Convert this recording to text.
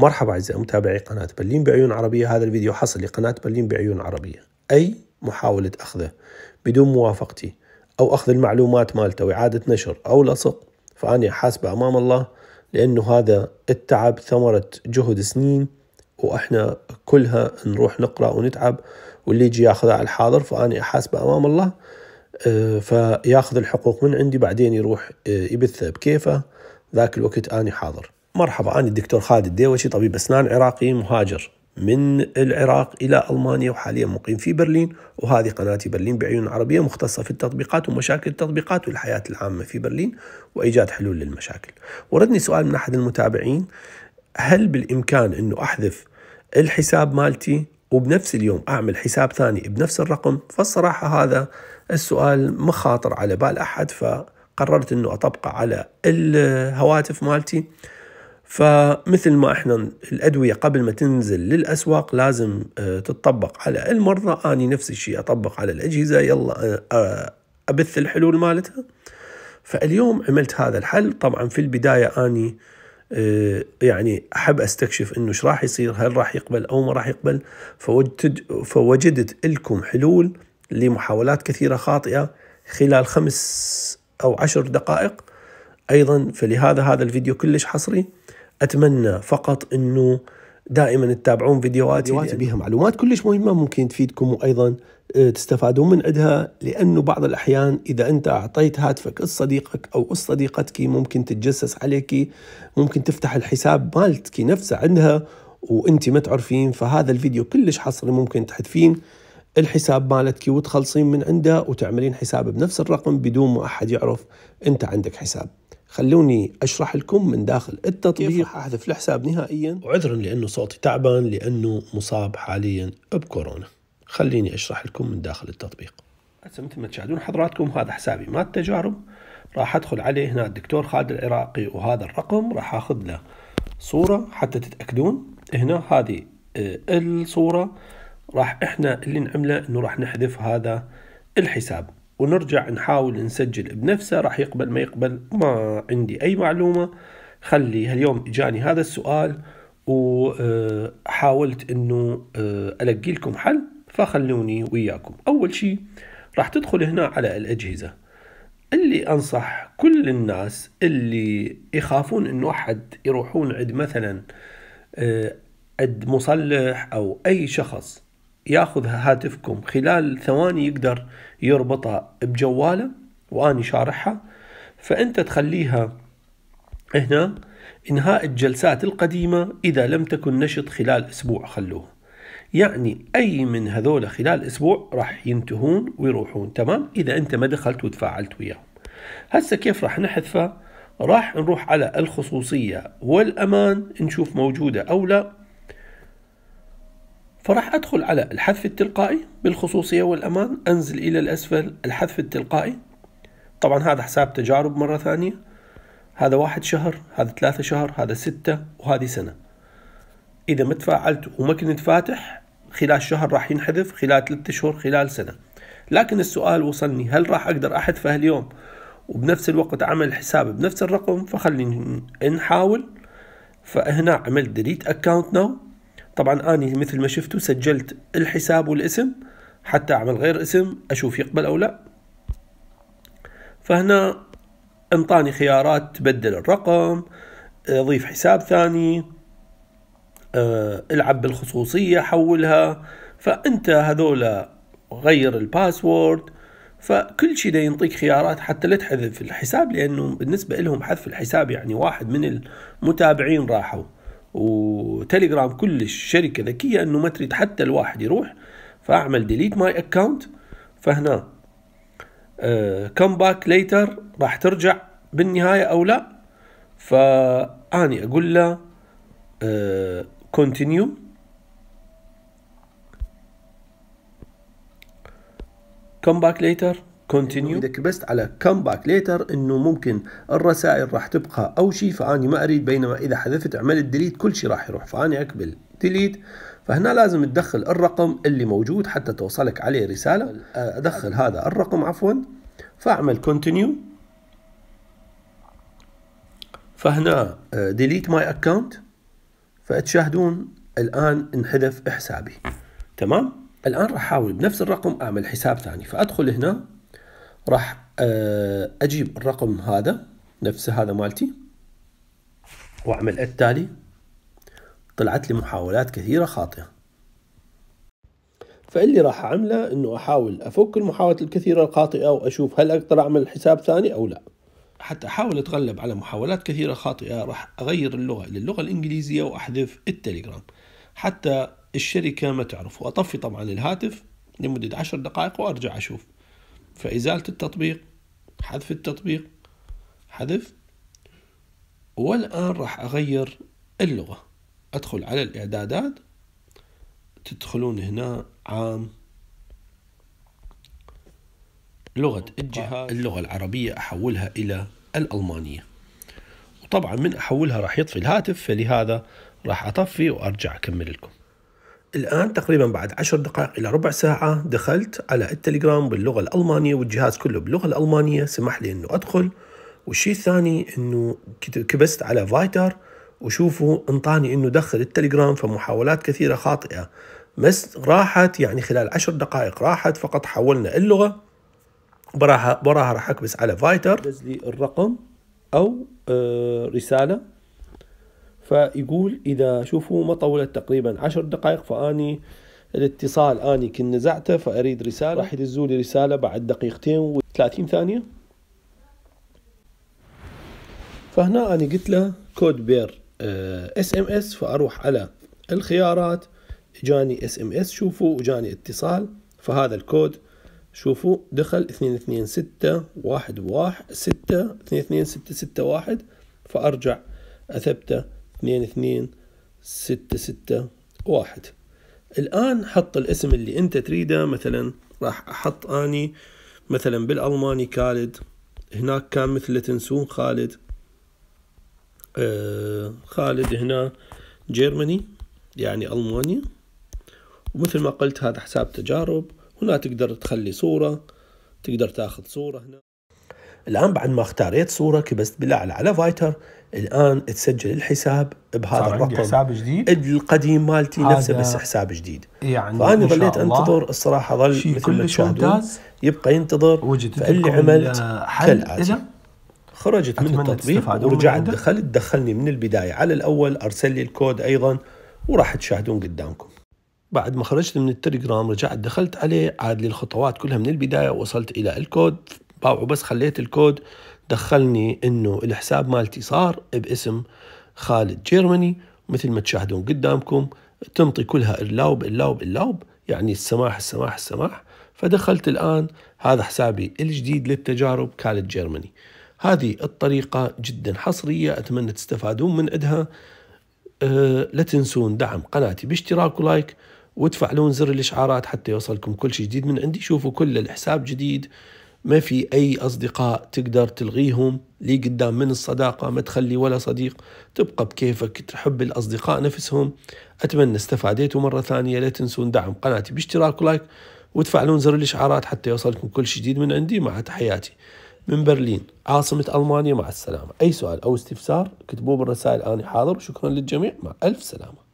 مرحبا أعزائي متابعي قناة برلين بعيون عربية هذا الفيديو حصل لقناة برلين بعيون عربية أي محاولة أخذه بدون موافقتي أو أخذ المعلومات مالته وإعادة نشر أو لصق فأني حاسب أمام الله لأنه هذا التعب ثمرة جهد سنين وإحنا كلها نروح نقرأ ونتعب واللي يجي ياخذها على الحاضر فأني أحاسبه أمام الله آه، فياخذ الحقوق من عندي بعدين يروح آه، يبثها بكيفه ذاك الوقت أني حاضر مرحبا أنا الدكتور خالد الديوشي طبيب أسنان عراقي مهاجر من العراق إلى ألمانيا وحاليا مقيم في برلين وهذه قناتي برلين بعيون عربية مختصة في التطبيقات ومشاكل التطبيقات والحياة العامة في برلين وإيجاد حلول للمشاكل وردني سؤال من أحد المتابعين هل بالإمكان أنه أحذف الحساب مالتي وبنفس اليوم أعمل حساب ثاني بنفس الرقم فالصراحة هذا السؤال مخاطر على بال أحد فقررت أنه أطبقه على الهواتف مالتي فمثل ما احنا الادويه قبل ما تنزل للاسواق لازم آه، تطبق على المرضى اني نفس الشيء اطبق على الاجهزه يلا آه، آه، ابث الحلول مالتها فاليوم عملت هذا الحل طبعا في البدايه اني يعني احب استكشف انه ايش راح يصير هل راح يقبل او ما راح يقبل فوجد فوجدت لكم حلول لمحاولات كثيره خاطئه خلال خمس او عشر دقائق ايضا فلهذا هذا الفيديو كلش حصري اتمنى فقط انه دائما تتابعون فيديوهاتي فيديوهاتي بها معلومات كلش مهمه ممكن تفيدكم وايضا آه، تستفادون من عندها لانه بعض الاحيان اذا انت اعطيت هاتفك لصديقك او صديقتك ممكن تتجسس عليك ممكن تفتح الحساب مالتك نفسه عندها وانت ما تعرفين فهذا الفيديو كلش حصري ممكن تحذفين الحساب مالتك وتخلصين من عنده وتعملين حساب بنفس الرقم بدون ما احد يعرف انت عندك حساب خلوني اشرح لكم من داخل التطبيق كيف احذف الحساب نهائيا وعذرا لانه صوتي تعبان لانه مصاب حاليا بكورونا خليني اشرح لكم من داخل التطبيق هسه مثل ما تشاهدون حضراتكم هذا حسابي مال التجارب راح ادخل عليه هنا الدكتور خالد العراقي وهذا الرقم راح اخذ له صوره حتى تتاكدون هنا هذه آه، الصوره راح احنا اللي نعمله انه راح نحذف هذا الحساب ونرجع نحاول نسجل بنفسه راح يقبل ما يقبل ما عندي أي معلومة خلي هاليوم جاني هذا السؤال وحاولت أنه ألقي لكم حل فخلوني وياكم أول شيء راح تدخل هنا على الأجهزة اللي أنصح كل الناس اللي يخافون أنه أحد يروحون عند مثلا عند مصلح أو أي شخص ياخذ هاتفكم خلال ثواني يقدر يربطها بجواله واني شارحها فانت تخليها هنا انهاء الجلسات القديمه اذا لم تكن نشط خلال اسبوع خلوه يعني اي من هذول خلال اسبوع راح ينتهون ويروحون تمام اذا انت ما دخلت وتفاعلت وياهم هسه كيف راح نحذفه راح نروح على الخصوصيه والامان نشوف موجوده او لا فراح أدخل على الحذف التلقائي بالخصوصية والأمان أنزل إلى الأسفل الحذف التلقائي طبعا هذا حساب تجارب مرة ثانية هذا واحد شهر هذا ثلاثة شهر هذا ستة وهذه سنة إذا ما تفاعلت وما كنت فاتح خلال شهر راح ينحذف خلال ثلاثة شهور خلال سنة لكن السؤال وصلني هل راح أقدر أحذفه اليوم وبنفس الوقت أعمل حساب بنفس الرقم فخليني نحاول فهنا عملت ديليت اكونت ناو طبعا اني مثل ما شفتوا سجلت الحساب والاسم حتى اعمل غير اسم اشوف يقبل او لا فهنا انطاني خيارات تبدل الرقم اضيف حساب ثاني آه، العب بالخصوصية حولها فانت هذولا غير الباسورد فكل شيء ده ينطيك خيارات حتى لا تحذف الحساب لانه بالنسبه لهم حذف الحساب يعني واحد من المتابعين راحوا وتليجرام كلش شركه ذكيه انه ما تريد حتى الواحد يروح فاعمل ديليت ماي اكونت فهنا كم باك ليتر راح ترجع بالنهايه او لا فاني اقول له كونتينيو كم باك ليتر كونتينيو اذا كبست على كم باك ليتر انه ممكن الرسائل راح تبقى او شيء فاني ما اريد بينما اذا حذفت عملت ديليت كل شيء راح يروح فاني اكبل ديليت فهنا لازم تدخل الرقم اللي موجود حتى توصلك عليه رساله ادخل هذا الرقم عفوا فاعمل كونتينيو فهنا ديليت ماي اكونت فتشاهدون الان انحذف حسابي تمام الان راح احاول بنفس الرقم اعمل حساب ثاني فادخل هنا راح آه، اجيب الرقم هذا نفسه هذا مالتي واعمل التالي طلعت لي محاولات كثيره خاطئه فاللي راح اعمله انه احاول افك المحاولات الكثيره الخاطئه واشوف هل اقدر اعمل حساب ثاني او لا حتى احاول اتغلب على محاولات كثيره خاطئه راح اغير اللغه الى اللغه الانجليزيه واحذف التليجرام حتى الشركه ما تعرف واطفي طبعا الهاتف لمده عشر دقائق وارجع اشوف فإزالة التطبيق حذف التطبيق حذف والآن راح أغير اللغة أدخل على الإعدادات تدخلون هنا عام لغة الجهاز اللغة العربية أحولها إلى الألمانية وطبعا من أحولها راح يطفي الهاتف فلهذا راح أطفي وأرجع أكمل لكم الآن تقريبا بعد عشر دقائق إلى ربع ساعة دخلت على التليجرام باللغة الألمانية والجهاز كله باللغة الألمانية سمح لي أنه أدخل والشيء الثاني أنه كبست على فايتر وشوفوا انطاني أنه دخل التليجرام فمحاولات كثيرة خاطئة بس راحت يعني خلال عشر دقائق راحت فقط حولنا اللغة وراها راح أكبس على فايتر لي الرقم أو آه، رسالة فيقول إذا شوفوا ما طولت تقريبا عشر دقائق فأني الاتصال أني كنت نزعته فأريد رسالة راح يدزوا لي رسالة بعد دقيقتين و30 ثانية فهنا أنا قلت له كود بير اس ام اس فأروح على الخيارات جاني اس ام اس شوفوا وجاني اتصال فهذا الكود شوفوا دخل اثنين اثنين ستة واحد واحد ستة اثنين اثنين ستة ستة واحد فأرجع أثبته اثنين اثنين ستة ستة واحد الآن حط الاسم اللي أنت تريده مثلا راح أحط أني مثلا بالألماني كالد هناك كان مثل تنسون خالد آه خالد هنا جيرماني يعني ألمانيا ومثل ما قلت هذا حساب تجارب هنا تقدر تخلي صورة تقدر تاخذ صورة هنا الآن بعد ما اختاريت صورة كبست بالأعلى على فايتر الآن تسجل الحساب بهذا الرقم حساب جديد القديم مالتي نفسه بس حساب جديد يعني فأنا ظليت أنتظر الصراحة ظل مثل ما تشاهدون يبقى ينتظر فاللي عملت كالآتي خرجت من التطبيق ورجعت دخلت دخلني من البداية على الأول أرسل لي الكود أيضا وراح تشاهدون قدامكم بعد ما خرجت من التليجرام رجعت دخلت عليه عاد لي الخطوات كلها من البداية وصلت إلى الكود باوعه بس خليت الكود دخلني انه الحساب مالتي صار باسم خالد جيرماني مثل ما تشاهدون قدامكم تنطي كلها اللاوب اللاوب اللاوب يعني السماح السماح السماح فدخلت الآن هذا حسابي الجديد للتجارب كالت جيرماني هذه الطريقة جدا حصرية أتمنى تستفادون من أدها أه لا تنسون دعم قناتي باشتراك ولايك وتفعلون زر الإشعارات حتى يوصلكم كل شيء جديد من عندي شوفوا كل الحساب جديد ما في أي أصدقاء تقدر تلغيهم لي قدام من الصداقة ما تخلي ولا صديق تبقى بكيفك تحب الأصدقاء نفسهم أتمنى استفاديتوا مرة ثانية لا تنسون دعم قناتي باشتراك ولايك وتفعلون زر الإشعارات حتى يوصلكم كل جديد من عندي مع تحياتي من برلين عاصمة ألمانيا مع السلامة أي سؤال أو استفسار كتبوه بالرسائل أنا حاضر شكرا للجميع مع ألف سلامة